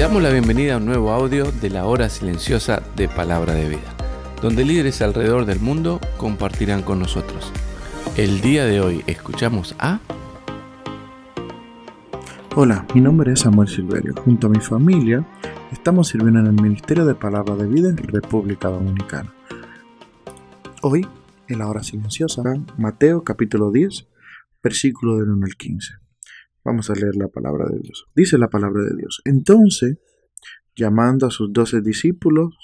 damos la bienvenida a un nuevo audio de la hora silenciosa de Palabra de Vida, donde líderes alrededor del mundo compartirán con nosotros. El día de hoy escuchamos a... Hola, mi nombre es Samuel Silverio. Junto a mi familia estamos sirviendo en el Ministerio de Palabra de Vida en República Dominicana. Hoy, en la hora silenciosa, Mateo capítulo 10, versículo del 1 al 15. Vamos a leer la palabra de Dios. Dice la palabra de Dios. Entonces, llamando a sus doce discípulos,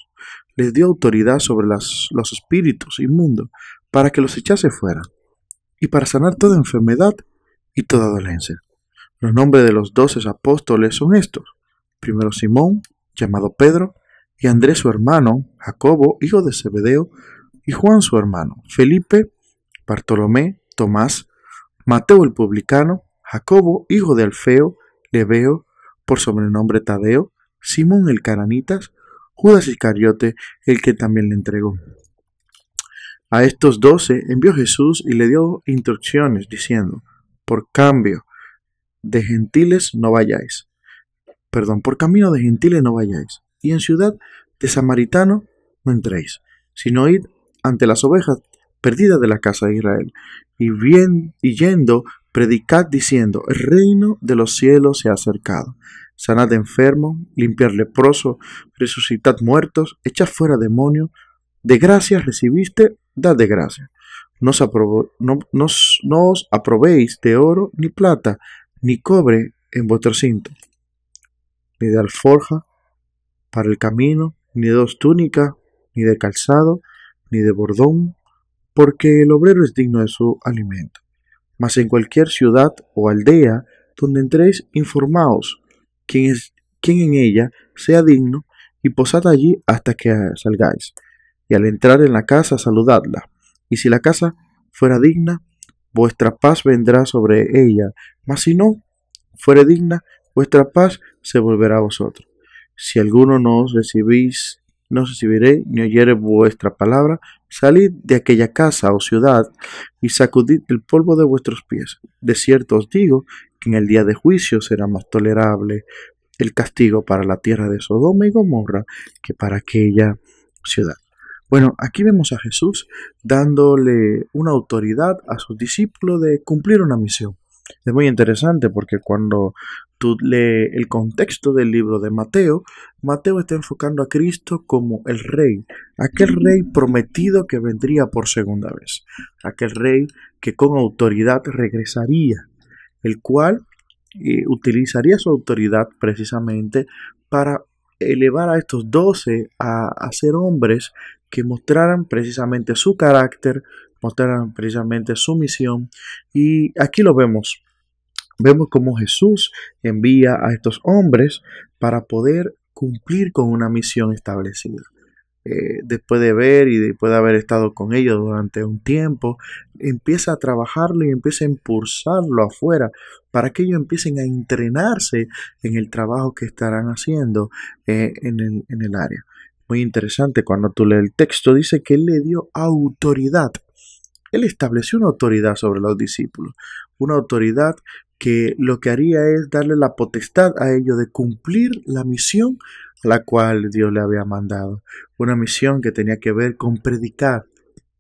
les dio autoridad sobre los espíritus inmundos para que los echase fuera y para sanar toda enfermedad y toda dolencia. Los nombres de los doce apóstoles son estos. Primero Simón, llamado Pedro, y Andrés su hermano, Jacobo, hijo de Zebedeo, y Juan su hermano, Felipe, Bartolomé, Tomás, Mateo el publicano, Jacobo, hijo de Alfeo, Lebeo, por sobrenombre Tadeo, Simón el Caranitas, Judas Iscariote, el que también le entregó. A estos doce envió Jesús y le dio instrucciones, diciendo, por cambio de gentiles no vayáis, perdón, por camino de gentiles no vayáis, y en ciudad de samaritano no entréis, sino id ante las ovejas perdidas de la casa de Israel, y, bien, y yendo predicad diciendo, el reino de los cielos se ha acercado. Sanad enfermos, limpiad leprosos, resucitad muertos, echad fuera demonios. De gracias recibiste, dad de gracias. No os, os aprobéis de oro, ni plata, ni cobre en vuestro cinto, ni de alforja para el camino, ni de dos túnicas, ni de calzado, ni de bordón, porque el obrero es digno de su alimento mas en cualquier ciudad o aldea donde entréis, informaos quién, es, en ella sea digno y posad allí hasta que salgáis. Y al entrar en la casa, saludadla. Y si la casa fuera digna, vuestra paz vendrá sobre ella, mas si no fuere digna, vuestra paz se volverá a vosotros. Si alguno no os recibís no veré ni oyere vuestra palabra. Salid de aquella casa o oh ciudad y sacudid el polvo de vuestros pies. De cierto os digo que en el día de juicio será más tolerable el castigo para la tierra de Sodoma y Gomorra que para aquella ciudad. Bueno, aquí vemos a Jesús dándole una autoridad a sus discípulos de cumplir una misión es muy interesante porque cuando tú lees el contexto del libro de Mateo, Mateo está enfocando a Cristo como el rey, aquel rey prometido que vendría por segunda vez, aquel rey que con autoridad regresaría, el cual eh, utilizaría su autoridad precisamente para elevar a estos doce a, a ser hombres que mostraran precisamente su carácter, mostraran precisamente su misión y aquí lo vemos vemos cómo Jesús envía a estos hombres para poder cumplir con una misión establecida. Eh, después de ver y después de haber estado con ellos durante un tiempo, empieza a trabajarlo y empieza a impulsarlo afuera para que ellos empiecen a entrenarse en el trabajo que estarán haciendo eh, en, el, en el área. Muy interesante, cuando tú lees el texto, dice que él le dio autoridad él estableció una autoridad sobre los discípulos una autoridad que lo que haría es darle la potestad a ellos de cumplir la misión a la cual Dios le había mandado. Una misión que tenía que ver con predicar,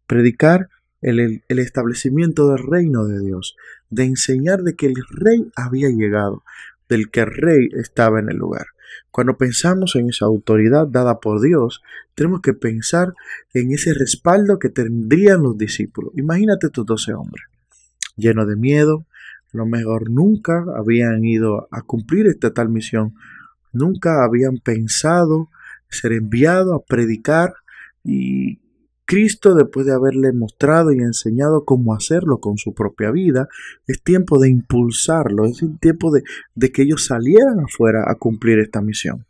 predicar el, el establecimiento del reino de Dios, de enseñar de que el rey había llegado, del que el rey estaba en el lugar. Cuando pensamos en esa autoridad dada por Dios, tenemos que pensar en ese respaldo que tendrían los discípulos. Imagínate estos doce hombres lleno de miedo. A lo mejor nunca habían ido a cumplir esta tal misión. Nunca habían pensado ser enviado a predicar y Cristo, después de haberle mostrado y enseñado cómo hacerlo con su propia vida, es tiempo de impulsarlo, es el tiempo de que ellos salieran afuera a cumplir esta misión.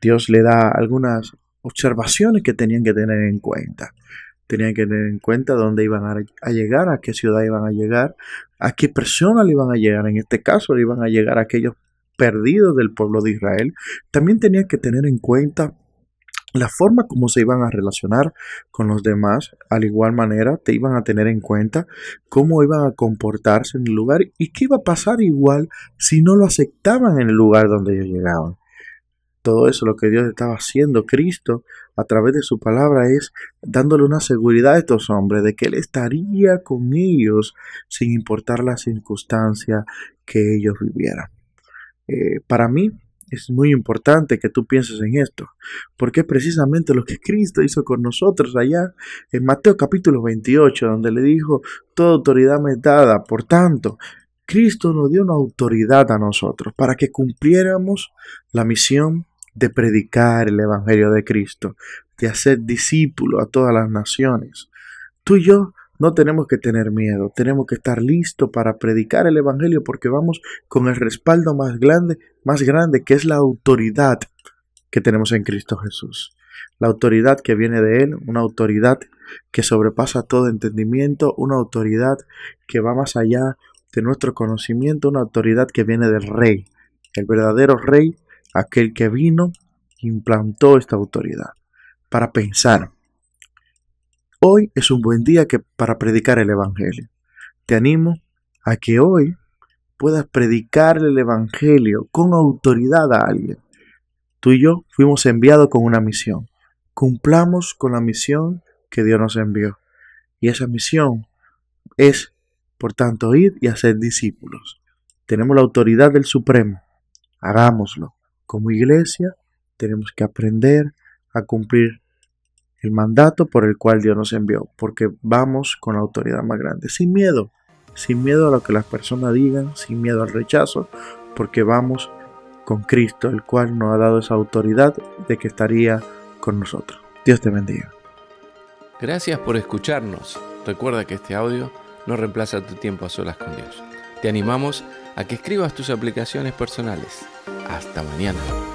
Dios le da algunas observaciones que tenían que tener en cuenta. Tenían que tener en cuenta dónde iban a llegar, a qué ciudad iban a llegar, a qué persona le iban a llegar. En este caso, le iban a llegar a aquellos perdidos del pueblo de Israel. También tenían que tener en cuenta la forma como se iban a relacionar con los demás, al igual manera, te iban a tener en cuenta cómo iban a comportarse en el lugar y qué iba a pasar igual si no lo aceptaban en el lugar donde ellos llegaban. Todo eso, lo que Dios estaba haciendo, Cristo, a través de su palabra, es dándole una seguridad a estos hombres de que Él estaría con ellos sin importar la circunstancia que ellos vivieran. Eh, para mí, es muy importante que tú pienses en esto, porque es precisamente lo que Cristo hizo con nosotros allá en Mateo capítulo 28, donde le dijo, toda autoridad me es dada, por tanto, Cristo nos dio una autoridad a nosotros para que cumpliéramos la misión de predicar el Evangelio de Cristo, de hacer discípulo a todas las naciones. Tú y yo no tenemos que tener miedo, tenemos que estar listos para predicar el Evangelio porque vamos con el respaldo más grande, más grande que es la autoridad que tenemos en Cristo Jesús. La autoridad que viene de Él, una autoridad que sobrepasa todo entendimiento, una autoridad que va más allá de nuestro conocimiento, una autoridad que viene del Rey, el verdadero Rey aquel que vino implantó esta autoridad para pensar. Hoy es un buen día que, para predicar el Evangelio. Te animo a que hoy puedas predicar el Evangelio con autoridad a alguien. Tú y yo fuimos enviados con una misión. Cumplamos con la misión que Dios nos envió. Y esa misión es, por tanto, ir y hacer discípulos. Tenemos la autoridad del Supremo. Hagámoslo. Como iglesia tenemos que aprender a cumplir el mandato por el cual Dios nos envió, porque vamos con la autoridad más grande, sin miedo, sin miedo a lo que las personas digan, sin miedo al rechazo, porque vamos con Cristo, el cual nos ha dado esa autoridad de que estaría con nosotros. Dios te bendiga. Gracias por escucharnos. Recuerda que este audio no reemplaza tu tiempo a solas con Dios. Te animamos a que escribas tus aplicaciones personales. Hasta mañana.